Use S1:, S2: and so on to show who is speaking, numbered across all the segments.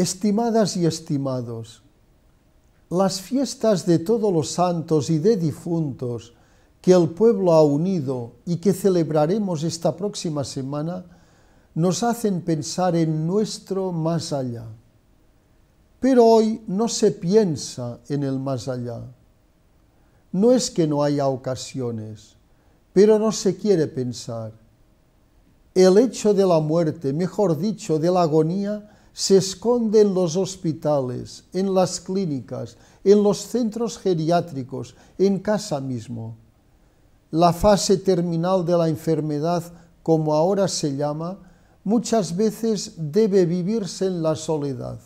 S1: Estimadas y estimados, las fiestas de todos los santos y de difuntos que el pueblo ha unido y que celebraremos esta próxima semana nos hacen pensar en nuestro más allá. Pero hoy no se piensa en el más allá. No es que no haya ocasiones, pero no se quiere pensar. El hecho de la muerte, mejor dicho, de la agonía, se esconde en los hospitales, en las clínicas, en los centros geriátricos, en casa mismo. La fase terminal de la enfermedad, como ahora se llama, muchas veces debe vivirse en la soledad.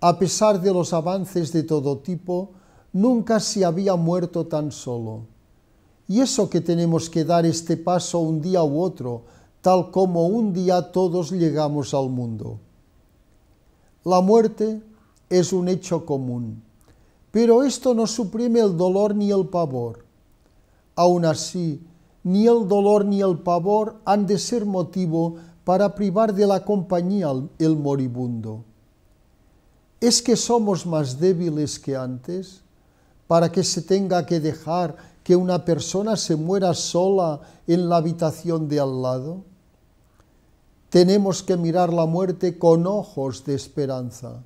S1: A pesar de los avances de todo tipo, nunca se había muerto tan solo. Y eso que tenemos que dar este paso un día u otro, tal como un día todos llegamos al mundo. La muerte es un hecho común, pero esto no suprime el dolor ni el pavor. Aún así, ni el dolor ni el pavor han de ser motivo para privar de la compañía el moribundo. ¿Es que somos más débiles que antes? Para que se tenga que dejar que una persona se muera sola en la habitación de al lado? Tenemos que mirar la muerte con ojos de esperanza.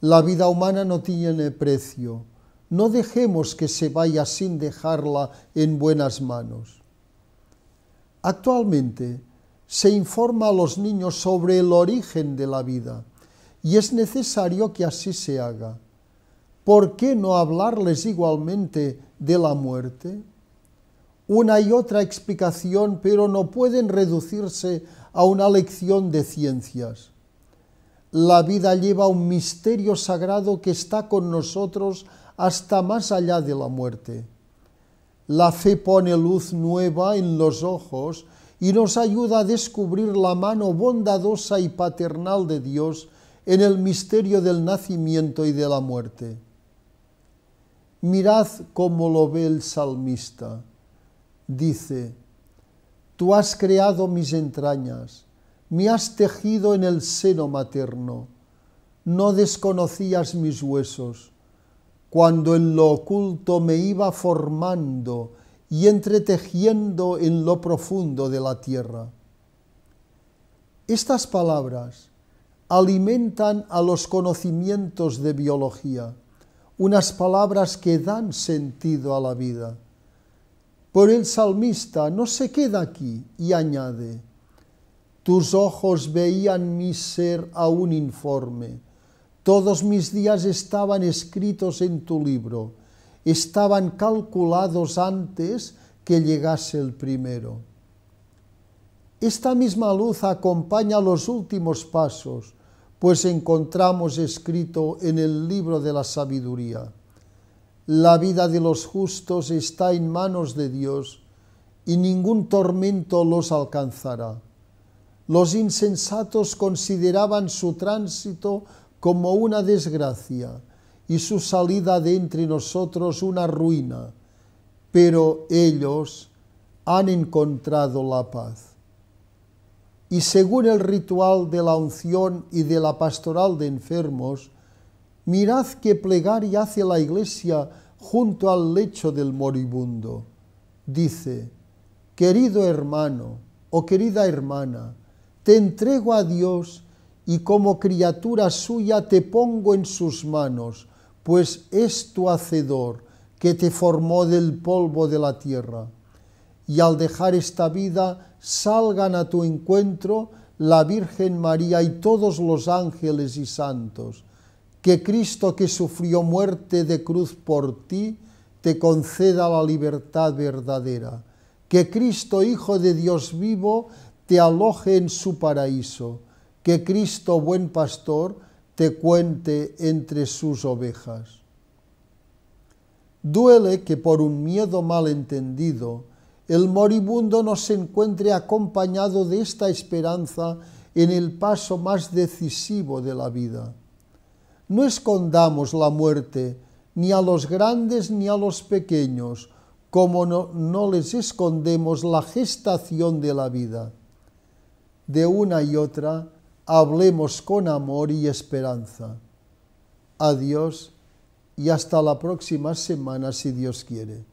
S1: La vida humana no tiene precio. No dejemos que se vaya sin dejarla en buenas manos. Actualmente se informa a los niños sobre el origen de la vida y es necesario que así se haga. ¿Por qué no hablarles igualmente de la muerte? Una y otra explicación, pero no pueden reducirse a una lección de ciencias. La vida lleva un misterio sagrado que está con nosotros hasta más allá de la muerte. La fe pone luz nueva en los ojos y nos ayuda a descubrir la mano bondadosa y paternal de Dios en el misterio del nacimiento y de la muerte. Mirad cómo lo ve el salmista. Dice, Tú has creado mis entrañas, me has tejido en el seno materno, no desconocías mis huesos. Cuando en lo oculto me iba formando y entretejiendo en lo profundo de la tierra. Estas palabras alimentan a los conocimientos de biología, unas palabras que dan sentido a la vida por el salmista no se queda aquí y añade, tus ojos veían mi ser aún informe, todos mis días estaban escritos en tu libro, estaban calculados antes que llegase el primero. Esta misma luz acompaña los últimos pasos, pues encontramos escrito en el libro de la sabiduría la vida de los justos está en manos de Dios y ningún tormento los alcanzará. Los insensatos consideraban su tránsito como una desgracia y su salida de entre nosotros una ruina, pero ellos han encontrado la paz. Y según el ritual de la unción y de la pastoral de enfermos, mirad qué plegaria hace la iglesia junto al lecho del moribundo. Dice, querido hermano o oh querida hermana, te entrego a Dios y como criatura suya te pongo en sus manos, pues es tu hacedor que te formó del polvo de la tierra. Y al dejar esta vida, salgan a tu encuentro la Virgen María y todos los ángeles y santos que Cristo que sufrió muerte de cruz por ti, te conceda la libertad verdadera. Que Cristo, Hijo de Dios vivo, te aloje en su paraíso. Que Cristo, buen pastor, te cuente entre sus ovejas. Duele que por un miedo malentendido el moribundo no se encuentre acompañado de esta esperanza en el paso más decisivo de la vida no escondamos la muerte, ni a los grandes ni a los pequeños, como no, no les escondemos la gestación de la vida. De una y otra, hablemos con amor y esperanza. Adiós y hasta la próxima semana si Dios quiere.